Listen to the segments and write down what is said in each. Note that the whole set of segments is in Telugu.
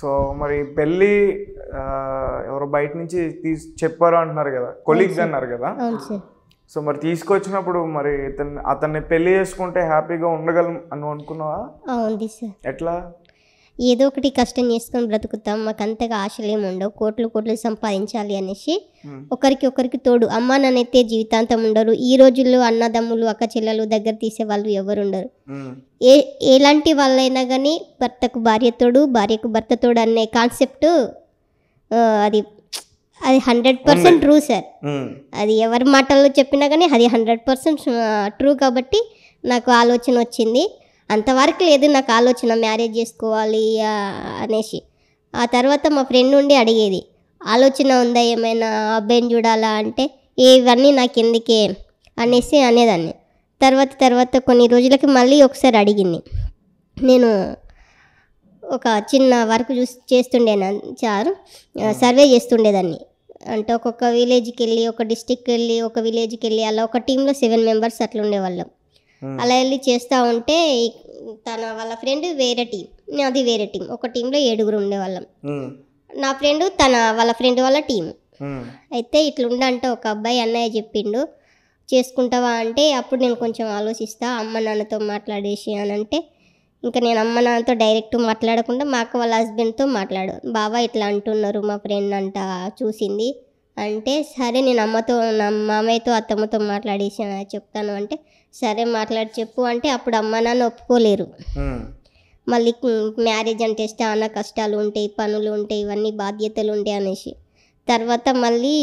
సో మరి పెళ్ళి ఎవరో బయట నుంచి తీసి చెప్పారు అంటున్నారు కదా కొలీగ్స్ అన్నారు కదా సో మరి తీసుకొచ్చినప్పుడు మరి అతన్ని పెళ్లి చేసుకుంటే హ్యాపీగా ఉండగలం అని అనుకున్నావా ఎట్లా ఏదో ఒకటి కష్టం చేసుకొని బ్రతుకుతాం మాకు అంతగా ఏమి ఉండవు కోట్లు కోట్లు సంపాదించాలి అనేసి ఒకరికి ఒకరికి తోడు అమ్మ నన్నైతే జీవితాంతం ఉండరు ఈ రోజుల్లో అన్నదమ్ములు అక్క చెల్లెలు దగ్గర తీసే వాళ్ళు ఎవరు ఉండరు ఏ ఎలాంటి వాళ్ళైనా కానీ భర్తకు భార్య తోడు భార్యకు భర్త తోడు అనే కాన్సెప్ట్ అది అది హండ్రెడ్ పర్సెంట్ ట్రూ సార్ అది ఎవరి మాటల్లో చెప్పినా కానీ అది హండ్రెడ్ పర్సెంట్ ట్రూ కాబట్టి నాకు ఆలోచన వచ్చింది అంతవరకు లేదు నాకు ఆలోచన మ్యారేజ్ చేసుకోవాలి అనేసి ఆ తర్వాత మా ఫ్రెండ్ ఉండి అడిగేది ఆలోచన ఉందా ఏమైనా అబ్బాయిని చూడాలా అంటే ఇవన్నీ నాకు ఎందుకే అనేసి అనేదాన్ని తర్వాత తర్వాత కొన్ని రోజులకి మళ్ళీ ఒకసారి అడిగింది నేను ఒక చిన్న వర్క్ చూసి చేస్తుండేనా చారు సర్వే చేస్తుండేదాన్ని అంటే ఒక్కొక్క విలేజ్కి వెళ్ళి ఒక డిస్టిక్కి వెళ్ళి ఒక విలేజ్కి వెళ్ళి అలా ఒక టీంలో సెవెన్ మెంబర్స్ అట్లా ఉండేవాళ్ళం అలా వెళ్ళి చేస్తూ ఉంటే తన వాళ్ళ ఫ్రెండ్ వేరే టీం నాది వేరే టీం ఒక టీంలో ఏడుగురు ఉండేవాళ్ళం నా ఫ్రెండ్ తన వాళ్ళ ఫ్రెండ్ వాళ్ళ టీం అయితే ఇట్లుండంటే ఒక అబ్బాయి అన్నయ్య చెప్పిండు చేసుకుంటావా అంటే అప్పుడు నేను కొంచెం ఆలోచిస్తా అమ్మ నాన్నతో మాట్లాడేసి అని అంటే ఇంకా నేను అమ్మ నాన్నతో డైరెక్ట్ మాట్లాడకుండా మా అక్క వాళ్ళ హస్బెండ్తో మాట్లాడు బాబా ఇట్లా అంటున్నారు మా ఫ్రెండ్ అంట చూసింది అంటే సరే నేను అమ్మతో నా మామయ్యతో అత్తమ్మతో మాట్లాడేసి చెప్తాను అంటే సరే మాట్లాడి చెప్పు అంటే అప్పుడు అమ్మ నాన్న ఒప్పుకోలేరు మళ్ళీ మ్యారేజ్ అంటే చాలా కష్టాలు ఉంటాయి పనులు ఉంటాయి ఇవన్నీ బాధ్యతలు ఉంటాయి అనేసి తర్వాత మళ్ళీ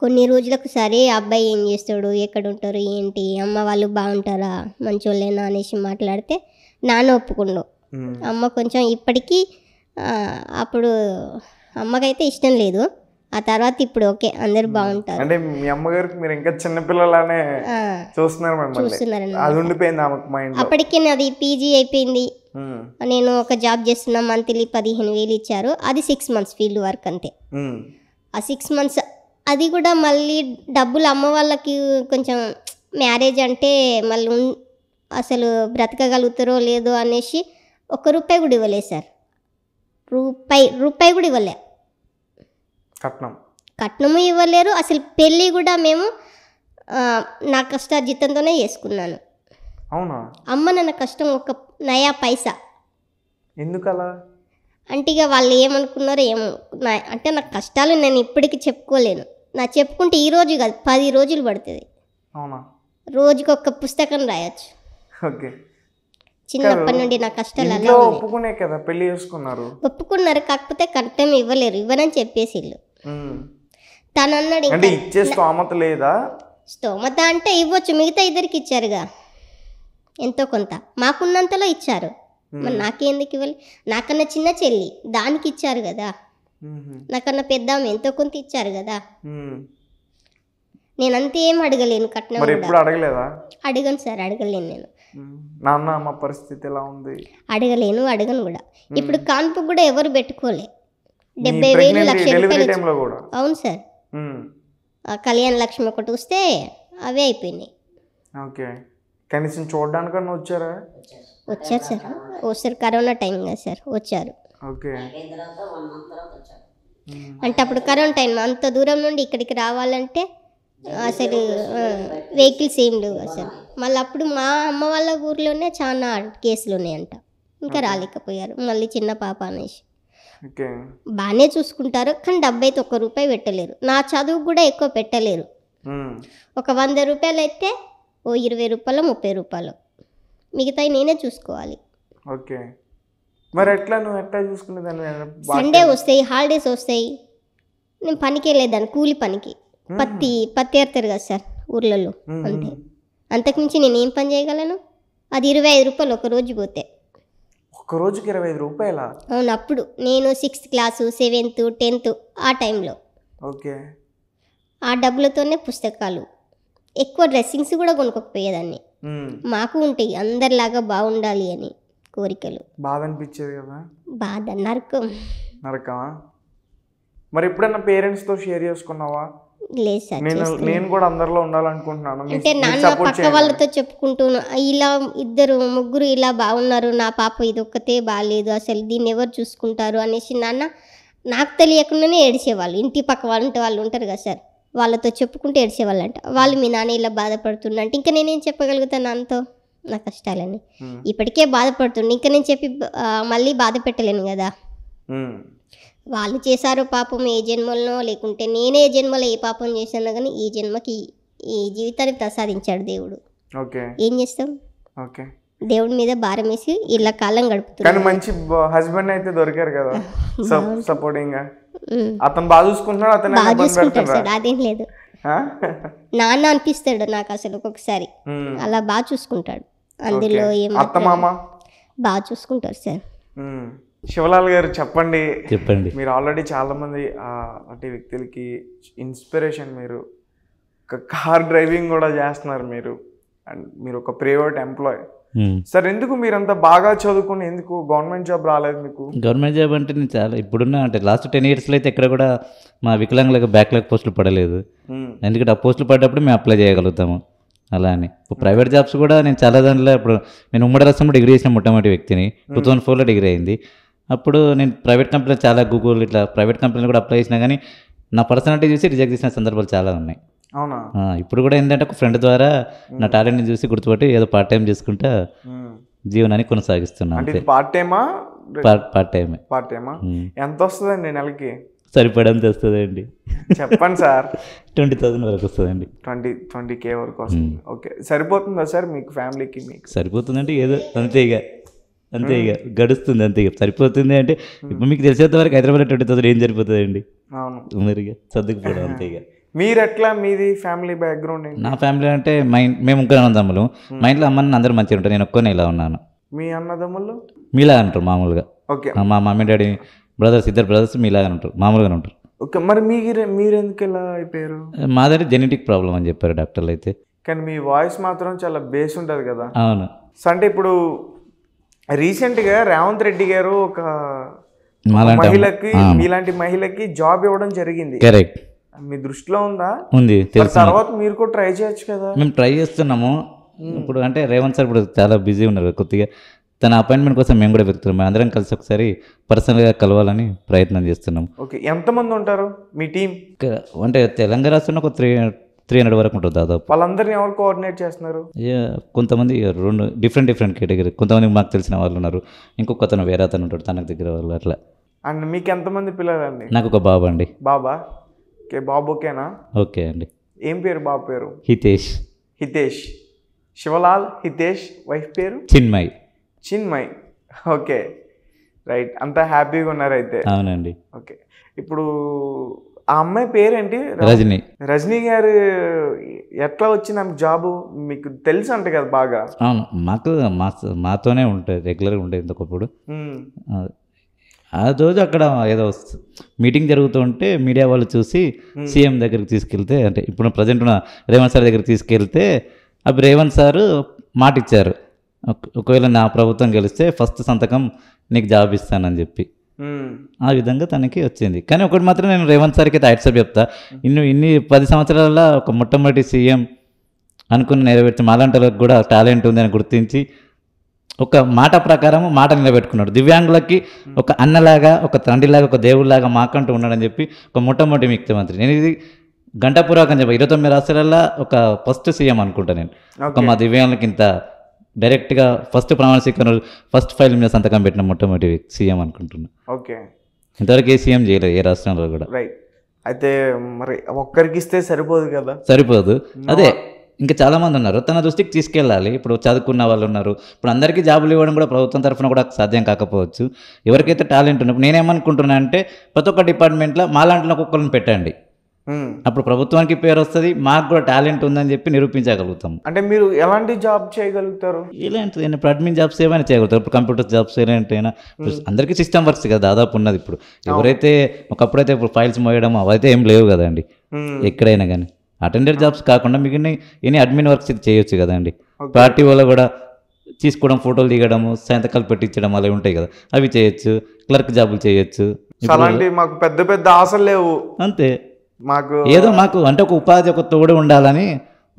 కొన్ని రోజులకు సరే అబ్బాయి ఏం చేస్తాడు ఎక్కడ ఉంటారు ఏంటి అమ్మ వాళ్ళు బాగుంటారా వాళ్ళేనా అనేసి మాట్లాడితే నాన్న ఒప్పుకుండు అమ్మ కొంచెం ఇప్పటికీ అప్పుడు అమ్మకైతే ఇష్టం లేదు ఆ తర్వాత ఇప్పుడు ఓకే అందరు బాగుంటారు అంటే మీ అమ్మగారికి మీరు ఇంకా పిల్లలానే చూస్తున్నారు అది ఉండిపోయింది ఆమెకు మైండ్ అప్పటికే నాది పీజీ అయిపోయింది నేను ఒక జాబ్ చేస్తున్నా మంత్లీ పదిహేను వేలు ఇచ్చారు అది సిక్స్ మంత్స్ ఫీల్డ్ వర్క్ అంతే ఆ సిక్స్ మంత్స్ అది కూడా మళ్ళీ డబ్బులు అమ్మ వాళ్ళకి కొంచెం మ్యారేజ్ అంటే మళ్ళీ అసలు బ్రతకగలుగుతారో లేదో అనేసి ఒక రూపాయి కూడా ఇవ్వలేదు సార్ రూపాయి రూపాయి కూడా ఇవ్వలే కట్నం కట్నము ఇవ్వలేరు అసలు పెళ్ళి కూడా మేము నా కష్ట జీతంతోనే చేసుకున్నాను అవునా అమ్మ నన్న కష్టం ఒక నయా పైసా ఎందుకలా అంటే ఇక వాళ్ళు ఏమనుకున్నారో ఏమో నా అంటే నా కష్టాలు నేను ఇప్పటికి చెప్పుకోలేను నా చెప్పుకుంటే ఈ రోజు కాదు పది రోజులు పడుతుంది అవునా రోజుకి ఒక పుస్తకం రాయొచ్చు ఓకే చిన్నప్పటి నుండి నా కష్టాలు అలా ఒప్పుకునే కదా చేసుకున్నారు ఒప్పుకున్నారు కాకపోతే కట్నం ఇవ్వలేరు ఇవ్వనని చెప్పేసి ఇల్లు తను అన్నాడు అంటే ఇచ్చే స్తోమత లేదా స్తోమత అంటే ఇవ్వచ్చు మిగతా ఇద్దరికి ఇచ్చారుగా ఎంతో కొంత మాకున్నంతలో ఇచ్చారు మరి నాకేందుకు ఇవ్వాలి నాకన్నా చిన్న చెల్లి దానికి ఇచ్చారు కదా నాకన్నా పెద్ద ఎంతో కొంత ఇచ్చారు కదా నేను అంతే ఏం అడగలేను కట్నం అడగలేదా అడగను సార్ అడగలేను నేను నాన్న మా పరిస్థితి ఎలా ఉంది అడగలేను అడగను కూడా ఇప్పుడు కాన్పు కూడా ఎవరు పెట్టుకోలే డెబ్బై వేలు లక్ష రూపాయలు అవును సార్ కళ్యాణ్ లక్ష్మి ఒకటి వస్తే అవే అయిపోయినాయి ఓకే కనీసం చూడడానికన్నా వచ్చారా వచ్చారు సార్ ఒకసారి కరోనా టైం కదా సార్ వచ్చారు ఓకే అంటే అప్పుడు కరోనా టైం అంత దూరం నుండి ఇక్కడికి రావాలంటే అసలు వెహికల్స్ ఏం లేవు అసలు మళ్ళీ అప్పుడు మా అమ్మ వాళ్ళ ఊర్లోనే చాలా కేసులు ఉన్నాయంట ఇంకా రాలేకపోయారు మళ్ళీ చిన్న పాప అనేసి బాగానే చూసుకుంటారు కానీ డబ్బు అయితే ఒక్క రూపాయి పెట్టలేరు నా చదువు కూడా ఎక్కువ పెట్టలేరు ఒక వంద రూపాయలు అయితే ఓ ఇరవై రూపాయలు ముప్పై రూపాయలు మిగతా నేనే చూసుకోవాలి ఓకే మరి ఎట్లా నువ్వు ఎట్లా చూసుకునేదాన్ని సండే వస్తాయి హాలిడేస్ వస్తాయి నేను పనికి వెళ్ళేదాన్ని కూలి పనికి పత్తి పత్తి ఏరుతారు కదా సార్ ఊర్లలో అంతే అంతకుమించి నేను ఏం పని చేయగలను అది ఇరవై ఐదు రూపాయలు ఒక రోజు పోతే ఒక్క రోజుకి ఇరవై ఐదు రూపాయల అవును అప్పుడు నేను సిక్స్త్ క్లాసు సెవెంత్ టెన్త్ ఆ టైంలో ఓకే ఆ డబ్బులతోనే పుస్తకాలు ఎక్కువ డ్రెస్సింగ్స్ కూడా కొనుక్కోకపోయేదాన్ని మాకు ఉంటాయి అందరిలాగా బాగుండాలి అని కోరికలు బాధ అనిపించేది కదా బాధ నరకం నరకమా మరి ఎప్పుడన్నా పేరెంట్స్తో షేర్ చేసుకున్నావా లేదు నేను కూడా అందరిలో ఉండాలనుకుంటున్నాను అంటే నాన్న పక్క వాళ్ళతో చెప్పుకుంటూ ఇలా ఇద్దరు ముగ్గురు ఇలా బాగున్నారు నా పాప ఇది ఒక్కతే బాగాలేదు అసలు దీన్ని ఎవరు చూసుకుంటారు అనేసి నాన్న నాకు తెలియకుండానే ఏడిసేవాళ్ళు ఇంటి పక్క వాళ్ళు ఉంటే వాళ్ళు ఉంటారు కదా సార్ వాళ్ళతో చెప్పుకుంటే ఏడిచేవాళ్ళు అంట వాళ్ళు మీ నాన్న ఇలా బాధపడుతున్నా అంటే ఇంకా నేనేం చెప్పగలుగుతాను నాన్నతో నా కష్టాలని ఇప్పటికే బాధపడుతుండే ఇంకా నేను చెప్పి మళ్ళీ బాధ పెట్టలేను కదా వాళ్ళు చేశారు పాపం ఏ జన్మలో లేకుంటే నేనే జన్మలో ఏ పాపం చేశాను కానీ ఈ జన్మకి ఈ జీవితాన్ని ప్రసాదించాడు దేవుడు ఓకే ఏం చేస్తాం ఓకే దేవుడి మీద భారం వేసి ఇలా కాలం గడుపుతారు మంచి హస్బెండ్ అయితే దొరికారు కదా సపోర్టింగ్ గా అతను బాగా చూసుకుంటున్నాడు అతను బాగా చూసుకుంటాడు సార్ అదేం లేదు నాన్న అనిపిస్తాడు నాకు అసలు ఒక్కొక్కసారి అలా బాగా చూసుకుంటాడు అందులో ఏం బాగా చూసుకుంటారు సార్ శివలాల్ గారు చెప్పండి చెప్పండి మీరు ఆల్రెడీ చాలామంది అంటే వ్యక్తులకి ఇన్స్పిరేషన్ మీరు కార్ డ్రైవింగ్ కూడా చేస్తున్నారు మీరు అండ్ మీరు ఒక ప్రైవేట్ ఎంప్లాయ్ సార్ ఎందుకు మీరంత బాగా చదువుకుని ఎందుకు గవర్నమెంట్ జాబ్ రాలేదు మీకు గవర్నమెంట్ జాబ్ అంటే నేను చాలా ఇప్పుడున్న అంటే లాస్ట్ టెన్ ఇయర్స్లో అయితే ఎక్కడ కూడా మా వికలాంగులకు బ్యాక్లాగ్ పోస్టులు పడలేదు ఎందుకంటే ఆ పోస్టులు పడ్డప్పుడు మేము అప్లై చేయగలుగుతాము అలా అని ఇప్పుడు ప్రైవేట్ జాబ్స్ కూడా నేను చాలా దాంట్లో ఇప్పుడు నేను ఉమ్మడి రాష్ట్రంలో డిగ్రీ చేసిన మొట్టమొదటి వ్యక్తిని టూ థౌసండ్ ఫోర్లో డిగ్రీ అయింది అప్పుడు నేను ప్రైవేట్ కంపెనీలు చాలా గూగుల్ ఇట్లా ప్రైవేట్ కంపెనీలు కూడా అప్లై చేసినా కానీ నా పర్సనాలిటీ చూసి రిజెక్ట్ చేసిన సందర్భాలు చాలా ఉన్నాయి అవునా ఇప్పుడు కూడా ఏంటంటే ఒక ఫ్రెండ్ ద్వారా నా టాలెంట్ని చూసి గుర్తుపట్టి ఏదో పార్ట్ టైం చేసుకుంటా జీవనాన్ని కొనసాగిస్తున్నాను పార్ట్ టైమా పార్ట్ టైమే పార్ట్ టైమా ఎంత వస్తుందండి నెలకి సరిపడంత వస్తుందండి చెప్పండి సార్ ట్వంటీ థౌసండ్ వరకు వస్తుందండి ట్వంటీ ట్వంటీ కే వరకు వస్తుంది ఓకే సరిపోతుందా సార్ మీకు ఫ్యామిలీకి మీకు సరిపోతుందండి ఏదో అంతే ఇక అంతే ఇక గడుస్తుంది అంతే ఇక సరిపోతుంది అంటే ఇప్పుడు మీకు తెలిసేంత వరకు హైదరాబాద్ ట్వంటీ థౌసండ్ ఏం సరిపోతుంది అండి మరి సర్దుకుపోవడం అంతే ఇక మీరు ఎట్లా మీది ఫ్యామిలీ బ్యాక్గ్రౌండ్ నా ఫ్యామిలీ అంటే మా మేము ఇంకా అన్నదమ్ములు మా ఇంట్లో అమ్మని అందరూ మంచిగా ఉంటారు నేను ఒక్కనే ఇలా ఉన్నాను మీ అన్నదమ్ములు మీలా అంటారు మామూలుగా ఓకే మా మమ్మీ డాడీ బ్రదర్స్ ఇద్దరు బ్రదర్స్ మీలాగానే ఉంటారు మామూలుగానే ఉంటారు ఓకే మరి మీరు మీరు ఎందుకు ఇలా అయిపోయారు దగ్గర జెనెటిక్ ప్రాబ్లం అని చెప్పారు డాక్టర్లు అయితే కానీ మీ వాయిస్ మాత్రం చాలా బేస్ ఉంటుంది కదా అవును అంటే ఇప్పుడు రీసెంట్గా రేవంత్ రెడ్డి గారు ఒక మహిళకి మీలాంటి మహిళకి జాబ్ ఇవ్వడం జరిగింది మీ దృష్టిలో ఉందా ఉంది తర్వాత మీరు కూడా ట్రై చేయొచ్చు కదా మేము ట్రై చేస్తున్నాము ఇప్పుడు అంటే రేవంత్ సార్ ఇప్పుడు చాలా బిజీ ఉన్నారు కొద్దిగా తన అపాయింట్మెంట్ కోసం మేము కూడా వెతుకుతున్నాం మేము అందరం కలిసి ఒకసారి పర్సనల్గా కలవాలని ప్రయత్నం చేస్తున్నాం ఓకే ఎంతమంది ఉంటారు మీ టీం అంటే తెలంగాణ రాష్ట్రంలో ఒక త్రీ త్రీ హండ్రెడ్ వరకు ఉంటుంది దాదాపు వాళ్ళందరినీ ఎవరు కోఆర్డినేట్ చేస్తున్నారు కొంతమంది రెండు డిఫరెంట్ డిఫరెంట్ కేటగిరీ కొంతమంది మాకు తెలిసిన వాళ్ళు ఉన్నారు ఇంకొక అతను వేరే అతను ఉంటాడు తనకు దగ్గర వాళ్ళు అట్లా అండ్ మీకు ఎంతమంది పిల్లలండి నాకు ఒక బాబా అండి బాబా ఓకే బాబు ఓకేనా ఓకే అండి ఏం పేరు బాబు పేరు హితేష్ హితేష్ శివలాల్ హితేష్ వైఫ్ పేరు చిన్మయ్ చిన్మయ్ ఓకే రైట్ అంతా హ్యాపీగా ఉన్నారైతే అవునండి ఓకే ఇప్పుడు ఆ అమ్మాయి పేరేంటి రజనీ రజనీ గారు ఎట్లా వచ్చింది ఆమె జాబ్ మీకు తెలుసు అంట కదా బాగా అవును మాకు మా మాతోనే ఉంటుంది రెగ్యులర్గా ఉండేది ఒకప్పుడు ఆ రోజు అక్కడ ఏదో మీటింగ్ జరుగుతుంటే మీడియా వాళ్ళు చూసి సీఎం దగ్గరికి తీసుకెళ్తే అంటే ఇప్పుడు ప్రజెంట్ ఉన్న రేవంత్ సార్ దగ్గరికి తీసుకెళ్తే అప్పుడు రేవంత్ సారు మాట ఇచ్చారు ఒకవేళ నా ప్రభుత్వం గెలిస్తే ఫస్ట్ సంతకం నీకు జాబ్ ఇస్తానని చెప్పి ఆ విధంగా తనకి వచ్చింది కానీ ఒకటి మాత్రం నేను రేవంత్ సార్కి అయితే యాక్సెప్ట్ చెప్తా ఇన్ని ఇన్ని పది సంవత్సరాల ఒక మొట్టమొదటి సీఎం అనుకుని నెరవేర్చి మాలంటలకు కూడా టాలెంట్ ఉందని గుర్తించి ఒక మాట ప్రకారం మాట నిలబెట్టుకున్నాడు దివ్యాంగులకి ఒక అన్నలాగా ఒక తండ్రిలాగా ఒక దేవుడిలాగా మాకంటూ ఉన్నాడని చెప్పి ఒక మొట్టమొదటి ముఖ్యమంత్రి నేను ఇది గంటపూర్వకం చెప్పి ఇరవై తొమ్మిది రాష్ట్రాలలో ఒక ఫస్ట్ సీఎం అనుకుంటా నేను ఒక మా దివ్యాంగులకి ఇంత డైరెక్ట్గా ఫస్ట్ ప్రమాణ స్వీకరణ ఫస్ట్ ఫైల్ మీద సంతకం పెట్టిన మొట్టమొదటి సీఎం అనుకుంటున్నాను ఓకే ఇంతవరకు ఏ సీఎం చేయలేదు ఏ రాష్ట్రంలో కూడా రైట్ అయితే మరి ఒక్కరికి ఇస్తే సరిపోదు కదా సరిపోదు అదే ఇంకా చాలా మంది ఉన్నారు తన దృష్టికి తీసుకెళ్ళాలి ఇప్పుడు చదువుకున్న వాళ్ళు ఉన్నారు ఇప్పుడు అందరికీ జాబులు ఇవ్వడం కూడా ప్రభుత్వం తరఫున కూడా సాధ్యం కాకపోవచ్చు ఎవరికైతే టాలెంట్ ఉన్నప్పుడు నేనేమనుకుంటున్నా అంటే ప్రతి ఒక్క డిపార్ట్మెంట్లో మాలాంటి ఒక్కొక్కరిని పెట్టండి అప్పుడు ప్రభుత్వానికి పేరు వస్తుంది మాకు కూడా టాలెంట్ ఉందని చెప్పి నిరూపించగలుగుతాం అంటే మీరు ఎలాంటి జాబ్ చేయగలుగుతారు ఇలాంటిది ఇప్పుడు అడ్మిన్ జాబ్స్ ఏమైనా చేయగలుగుతారు ఇప్పుడు కంప్యూటర్ జాబ్స్ ఏమైనా అందరికీ సిస్టమ్ వర్క్స్ కదా దాదాపు ఉన్నది ఇప్పుడు ఎవరైతే ఒకప్పుడైతే ఇప్పుడు ఫైల్స్ మోయడం అవైతే ఏం లేవు కదండి ఎక్కడైనా కానీ అటెండెడ్ జాబ్స్ కాకుండా మీకు ఎన్ని అడ్మిన్ వర్క్స్ ఇది చేయొచ్చు కదండి పార్టీ వల్ల కూడా తీసుకోవడం ఫోటోలు దిగడము సాయంత్రకాలు పెట్టించడం అలా ఉంటాయి కదా అవి చేయొచ్చు క్లర్క్ జాబులు చేయొచ్చు మాకు పెద్ద పెద్ద ఆశలు లేవు అంతే మాకు ఏదో మాకు అంటే ఒక ఉపాధి ఒక తోడు ఉండాలని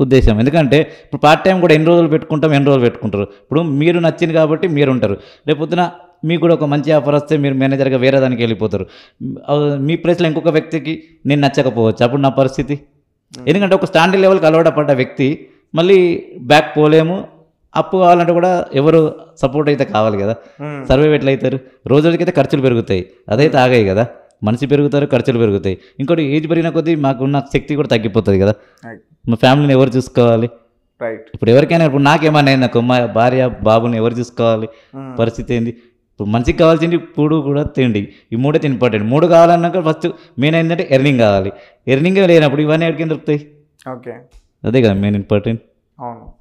ఉద్దేశం ఎందుకంటే ఇప్పుడు పార్ట్ టైం కూడా ఎన్ని రోజులు పెట్టుకుంటాం ఎన్ని రోజులు పెట్టుకుంటారు ఇప్పుడు మీరు నచ్చింది కాబట్టి మీరు ఉంటారు రేపొద్దున మీకు కూడా ఒక మంచి ఆఫర్ వస్తే మీరు మేనేజర్గా వేరే దానికి వెళ్ళిపోతారు మీ ప్లేస్లో ఇంకొక వ్యక్తికి నేను నచ్చకపోవచ్చు అప్పుడు నా పరిస్థితి hmm. ఎందుకంటే ఒక స్టాండర్డ్ లెవెల్కి అలవాటు పడ్డ వ్యక్తి మళ్ళీ బ్యాక్ పోలేము అప్పు కావాలంటే కూడా ఎవరు సపోర్ట్ అయితే కావాలి కదా సర్వే hmm. ఎట్లయితారు రోజు రోజుకైతే ఖర్చులు పెరుగుతాయి అదైతే ఆగాయి కదా మనిషి పెరుగుతారు ఖర్చులు పెరుగుతాయి ఇంకోటి ఏజ్ పెరిగిన కొద్దీ మాకున్న శక్తి కూడా తగ్గిపోతుంది కదా మా ఫ్యామిలీని ఎవరు చూసుకోవాలి రైట్ ఇప్పుడు ఎవరికైనా ఇప్పుడు నాకేమన్నా అయింది నాకు మా భార్య బాబుని ఎవరు చూసుకోవాలి పరిస్థితి ఏంది ఇప్పుడు మనిషికి కావాల్సింది పూడు కూడా తిండి ఈ మూడే ఇంపార్టెంట్ మూడు కావాలన్నాక ఫస్ట్ మెయిన్ ఏంటంటే ఎర్నింగ్ కావాలి ఎర్నింగ్ లేనప్పుడు ఇవన్నీ ఎక్కడికి దొరుకుతాయి ఓకే అదే కదా మెయిన్ ఇంపార్టెంట్ అవును